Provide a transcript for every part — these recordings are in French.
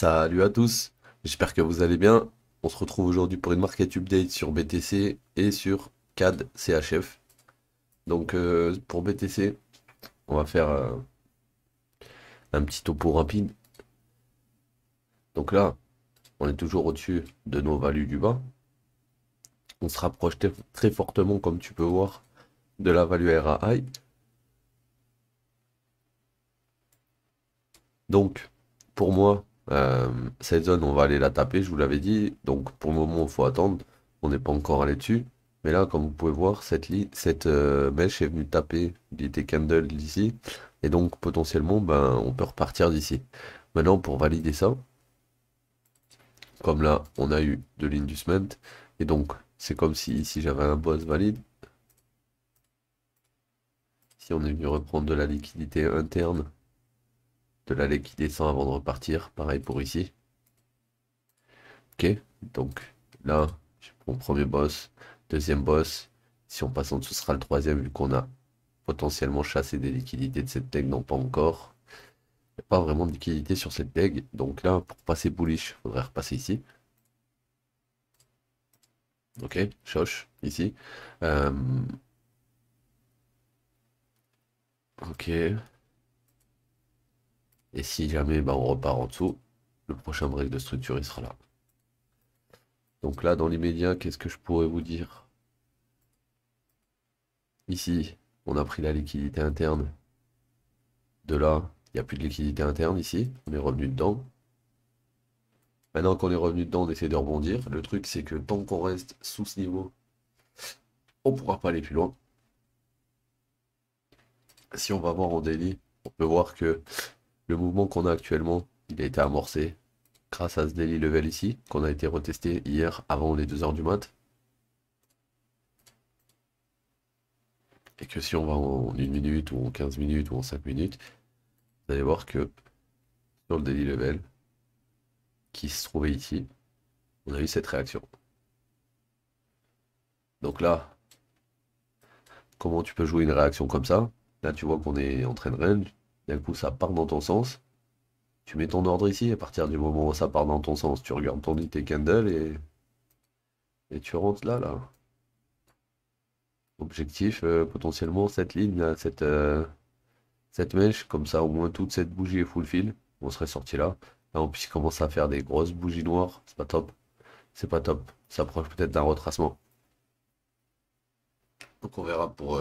Salut à tous, j'espère que vous allez bien. On se retrouve aujourd'hui pour une market update sur BTC et sur CAD CHF. Donc euh, pour BTC, on va faire euh, un petit topo rapide. Donc là, on est toujours au-dessus de nos values du bas. On se rapproche très fortement, comme tu peux voir, de la value RAI. Donc, pour moi, euh, cette zone, on va aller la taper, je vous l'avais dit. Donc pour le moment, il faut attendre. On n'est pas encore allé dessus. Mais là, comme vous pouvez voir, cette, cette euh, mèche est venue taper était candle ici. Et donc potentiellement, ben, on peut repartir d'ici. Maintenant, pour valider ça, comme là, on a eu de l'inducement. Et donc, c'est comme si ici j'avais un boss valide. si on est venu reprendre de la liquidité interne de l'allée qui descend avant de repartir. Pareil pour ici. Ok, donc là, mon premier boss, deuxième boss. Si on passe en dessous, ce sera le troisième, vu qu'on a potentiellement chassé des liquidités de cette tag, non pas encore. pas vraiment de liquidité sur cette tag. Donc là, pour passer bullish, il faudrait repasser ici. Ok, choche, ici. Euh, ok. Et si jamais bah, on repart en dessous, le prochain break de structure, il sera là. Donc là, dans l'immédiat, qu'est-ce que je pourrais vous dire Ici, on a pris la liquidité interne. De là, il n'y a plus de liquidité interne ici. On est revenu dedans. Maintenant qu'on est revenu dedans, on essaie de rebondir. Le truc, c'est que tant qu'on reste sous ce niveau, on ne pourra pas aller plus loin. Si on va voir en délit, on peut voir que le mouvement qu'on a actuellement, il a été amorcé grâce à ce daily level ici, qu'on a été retesté hier avant les deux heures du mat. Et que si on va en une minute, ou en 15 minutes, ou en cinq minutes, vous allez voir que sur le daily level, qui se trouvait ici, on a eu cette réaction. Donc là, comment tu peux jouer une réaction comme ça Là, tu vois qu'on est en train de range coup, ça part dans ton sens. Tu mets ton ordre ici, à partir du moment où ça part dans ton sens, tu regardes ton IT candle et... Et tu rentres là, là. Objectif, euh, potentiellement, cette ligne, euh, cette, euh, cette mèche, comme ça, au moins toute cette bougie est full fill, On serait sorti là. Là, on puisse commencer à faire des grosses bougies noires. C'est pas top. C'est pas top. Ça approche peut-être d'un retracement. Donc on verra pour...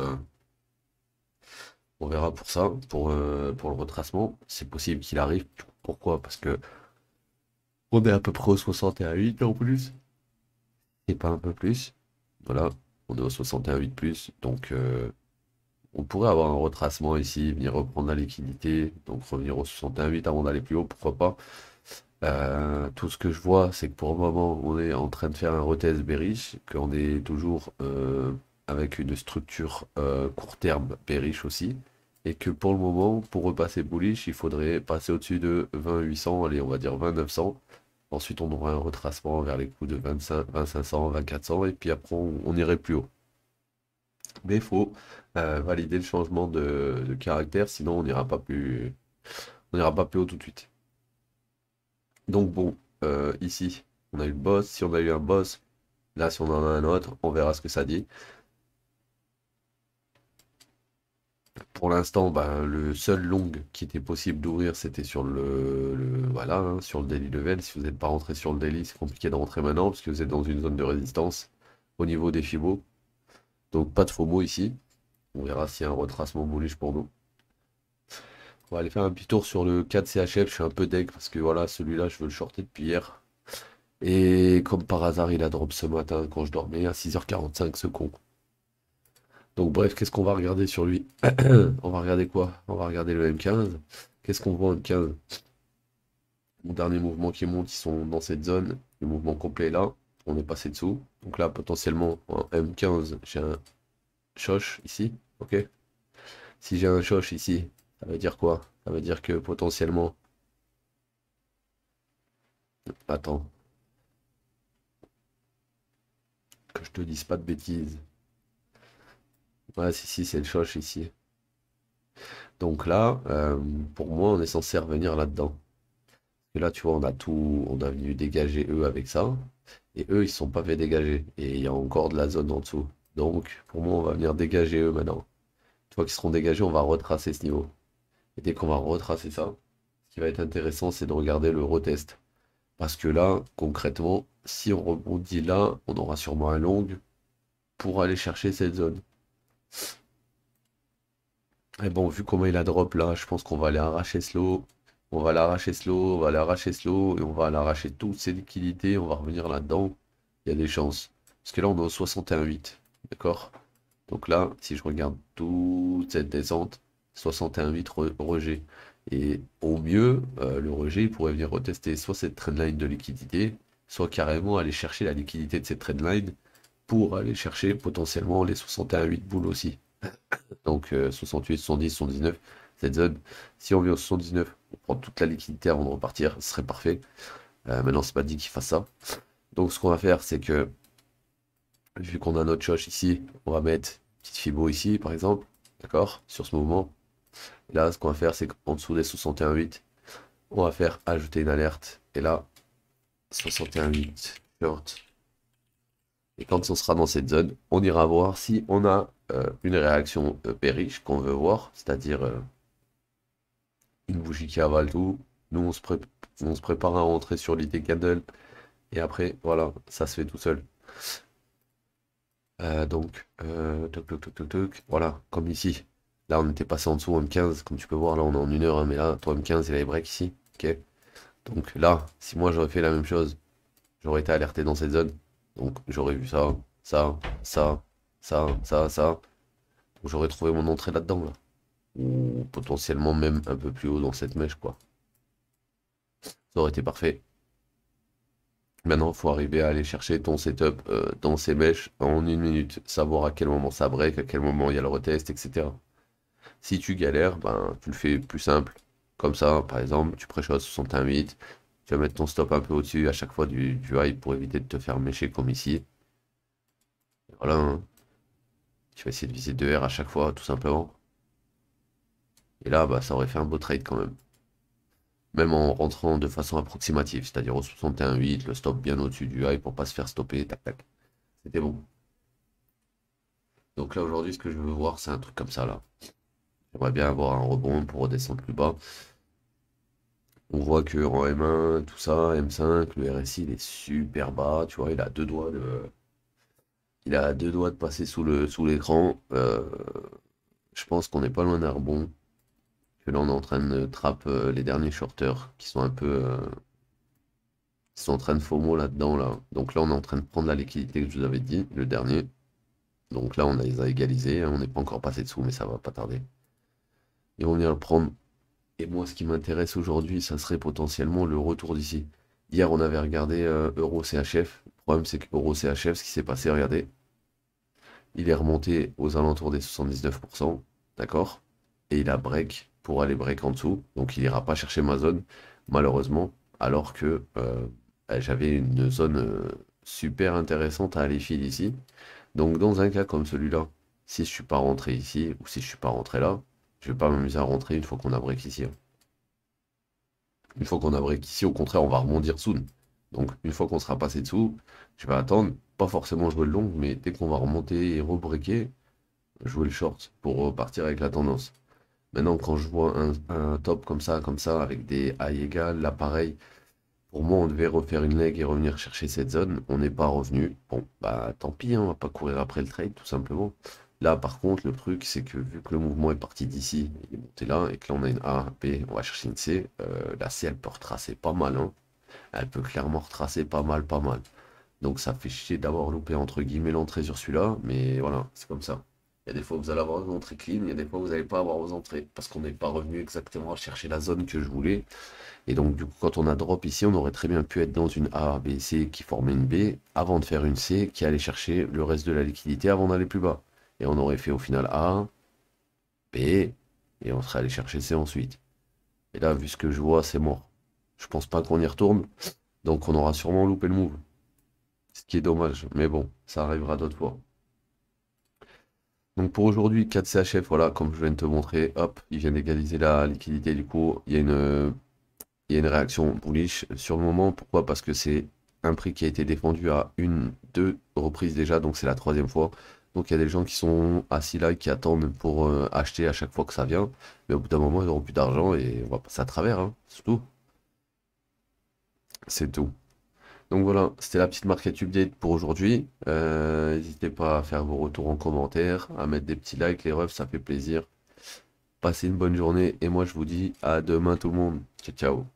On verra pour ça, pour, euh, pour le retracement. C'est possible qu'il arrive. Pourquoi Parce que on est à peu près au 61,8 en plus. Et pas un peu plus. Voilà, on est au 61,8 plus. Donc euh, on pourrait avoir un retracement ici, venir reprendre la liquidité, donc revenir au 61,8 avant d'aller plus haut, pourquoi pas. Euh, tout ce que je vois, c'est que pour le moment, on est en train de faire un retest bearish, qu'on est toujours avec une structure euh, court terme périche aussi. Et que pour le moment, pour repasser bullish, il faudrait passer au-dessus de 2800, allez, on va dire 2900. Ensuite, on aura un retracement vers les coûts de 2500, 2400, et puis après, on, irait plus haut. Mais il faut euh, valider le changement de, caractère, sinon on n'ira pas plus on n'ira pas plus haut tout de suite. Donc bon, euh, ici, on a eu le boss. Si on a eu un boss, là, si on en a un autre, on verra ce que ça dit. pour l'instant, bah, le seul long qui était possible d'ouvrir, c'était sur le, voilà, hein, sur le daily level. Si vous n'êtes pas rentré sur le daily, c'est compliqué de rentrer maintenant parce que vous êtes dans une zone de résistance au niveau des fibo Donc pas de FOMO ici. On verra si y a un retracement bullish pour nous. On va aller faire un petit tour sur le 4 CHF. Je suis un peu deg parce que voilà, celui-là, je veux le shorter depuis hier. Et comme par hasard, il a drop ce matin quand je dormais à 6h45, ce con. Donc bref, qu'est-ce qu'on va regarder sur lui On va regarder quoi On va regarder le M15. Qu'est-ce qu'on voit en M15 Mon dernier mouvement qui monte, ils sont dans cette zone. Le mouvement complet là. On est passé dessous. Donc là, potentiellement, en M15, j'ai un choche ici. Ok Si j'ai un choche ici, ça veut dire quoi Ça veut dire que potentiellement... Attends. Que je te dise pas de bêtises. Ouais, si, si, c'est le choche ici. Donc là, euh, pour moi, on est censé revenir là-dedans. Et là, tu vois, on a tout, on a venu dégager eux avec ça. Et eux, ils sont pas fait dégager. Et il y a encore de la zone en dessous. Donc, pour moi, on va venir dégager eux maintenant. Une fois qu'ils seront dégagés, on va retracer ce niveau. Et dès qu'on va retracer ça, ce qui va être intéressant, c'est de regarder le retest. Parce que là, concrètement, si on rebondit là, on aura sûrement un long pour aller chercher cette zone. Et bon, vu comment il a drop là, je pense qu'on va aller arracher slow. On va l'arracher slow, on va l'arracher slow, et on va l'arracher toutes ses liquidités, on va revenir là-dedans. Il y a des chances. Parce que là, on est au 61,8. D'accord Donc là, si je regarde toute cette descente, 61,8 rejet. Et au mieux, euh, le rejet, il pourrait venir retester soit cette trendline de liquidité, soit carrément aller chercher la liquidité de cette trendline pour aller chercher potentiellement les 61.8 boules aussi. Donc 68, 70, 79, cette zone. Si on vient au 79, on prend toute la liquidité avant de repartir, ce serait parfait. Euh, maintenant, c'est pas dit qu'il fasse ça. Donc ce qu'on va faire, c'est que vu qu'on a notre choche ici, on va mettre petite fibo ici, par exemple, d'accord, sur ce mouvement. là, ce qu'on va faire, c'est qu'en dessous des 61.8, on va faire ajouter une alerte. Et là, 61.8, short, et quand on sera dans cette zone, on ira voir si on a euh, une réaction euh, périche qu'on veut voir, c'est-à-dire euh, une bougie qui avale tout. Nous, on se, prépare à rentrer sur l'idée candle. Et après, voilà, ça se fait tout seul. donc, toc, toc, voilà, comme ici. Là, on était passé en dessous, M15, comme tu peux voir, là, on est en une heure, hein, mais là, toi, M15, il les breaks ici. Ok. Donc là, si moi, j'aurais fait la même chose, j'aurais été alerté dans cette zone. Donc j'aurais vu ça, ça, ça, ça, ça, ça. J'aurais trouvé mon entrée là-dedans, là. Ou potentiellement même un peu plus haut dans cette mèche, quoi. Ça aurait été parfait. Maintenant, il faut arriver à aller chercher ton setup euh, dans ces mèches en une minute. Savoir à quel moment ça break, à quel moment il y a le retest, etc. Si tu galères, ben, tu le fais plus simple. Comme ça, par exemple, tu prêches à 61.8, tu vas mettre ton stop un peu au-dessus à chaque fois du, high pour éviter de te faire mécher comme ici. voilà. Hein. Tu vas essayer de viser 2R à chaque fois, tout simplement. Et là, bah, ça aurait fait un beau trade quand même. Même en rentrant de façon approximative, c'est-à-dire au 61.8, le stop bien au-dessus du high pour pas se faire stopper, tac tac. C'était bon. Donc là aujourd'hui, ce que je veux voir, c'est un truc comme ça là. J'aimerais bien avoir un rebond pour redescendre plus bas. On voit que en M1, tout ça, M5, le RSI, il est super bas, tu vois, il a deux doigts de, il a deux doigts de passer sous le sous l'écran. Euh, je pense qu'on n'est pas loin d'un rebond. Que là, on est en train de trapper euh, les derniers shorters qui sont un peu, euh, sont en train de FOMO là-dedans là. Donc là, on est en train de prendre la liquidité que je vous avais dit, le dernier. Donc là, on a les a égalisés. Hein, on n'est pas encore passé dessous, mais ça va pas tarder. Ils vont venir le prendre et moi, ce qui m'intéresse aujourd'hui, ça serait potentiellement le retour d'ici. Hier, on avait regardé euh, Euro CHF. Le problème, c'est que Euro CHF, ce qui s'est passé, regardez, il est remonté aux alentours des 79%, d'accord Et il a break pour aller break en dessous. Donc, il n'ira pas chercher ma zone, malheureusement, alors que euh, bah, j'avais une zone euh, super intéressante à aller filer ici. Donc, dans un cas comme celui-là, si je ne suis pas rentré ici ou si je ne suis pas rentré là, je vais pas m'amuser à rentrer une fois qu'on a break ici. Hein. Une fois qu'on a break ici, au contraire, on va rebondir soon. Donc une fois qu'on sera passé dessous, je vais attendre, pas forcément jouer le long, mais dès qu'on va remonter et rebreaker, jouer le short pour repartir avec la tendance. Maintenant, quand je vois un, top comme ça, comme ça, avec des high égales, l'appareil, pour moi, on devait refaire une leg et revenir chercher cette zone. On n'est pas revenu. Bon, bah tant pis, on hein, on va pas courir après le trade, tout simplement. Là, par contre, le truc, c'est que vu que le mouvement est parti d'ici, il est monté là, et que là, on a une A, B, on va chercher une C. Euh, la C, elle peut retracer pas mal. Hein. Elle peut clairement retracer pas mal, pas mal. Donc, ça fait chier d'avoir loupé, entre guillemets, l'entrée sur celui-là, mais voilà, c'est comme ça. Il y a des fois, vous allez avoir une entrée clean, il y a des fois, vous n'allez pas avoir vos entrées, parce qu'on n'est pas revenu exactement à chercher la zone que je voulais. Et donc, du coup, quand on a drop ici, on aurait très bien pu être dans une A, B, C qui formait une B, avant de faire une C qui allait chercher le reste de la liquidité avant d'aller plus bas et on aurait fait au final A, B, et on serait allé chercher C ensuite. Et là, vu ce que je vois, c'est mort. Je pense pas qu'on y retourne, donc on aura sûrement loupé le move. Ce qui est dommage, mais bon, ça arrivera d'autres fois. Donc pour aujourd'hui, 4CHF, voilà, comme je viens de te montrer, hop, il vient d'égaliser la liquidité, du coup, il y a une, il y a une réaction bullish sur le moment. Pourquoi Parce que c'est un prix qui a été défendu à une, deux reprises déjà, donc c'est la troisième fois. Donc il y a des gens qui sont assis là, qui attendent pour euh, acheter à chaque fois que ça vient. Mais au bout d'un moment, ils n'auront plus d'argent et on va passer à travers. Hein. C'est tout. C'est tout. Donc voilà, c'était la petite market update pour aujourd'hui. Euh, n'hésitez pas à faire vos retours en commentaire, à mettre des petits likes, les refs, ça fait plaisir. Passez une bonne journée et moi je vous dis à demain tout le monde. Ciao ciao.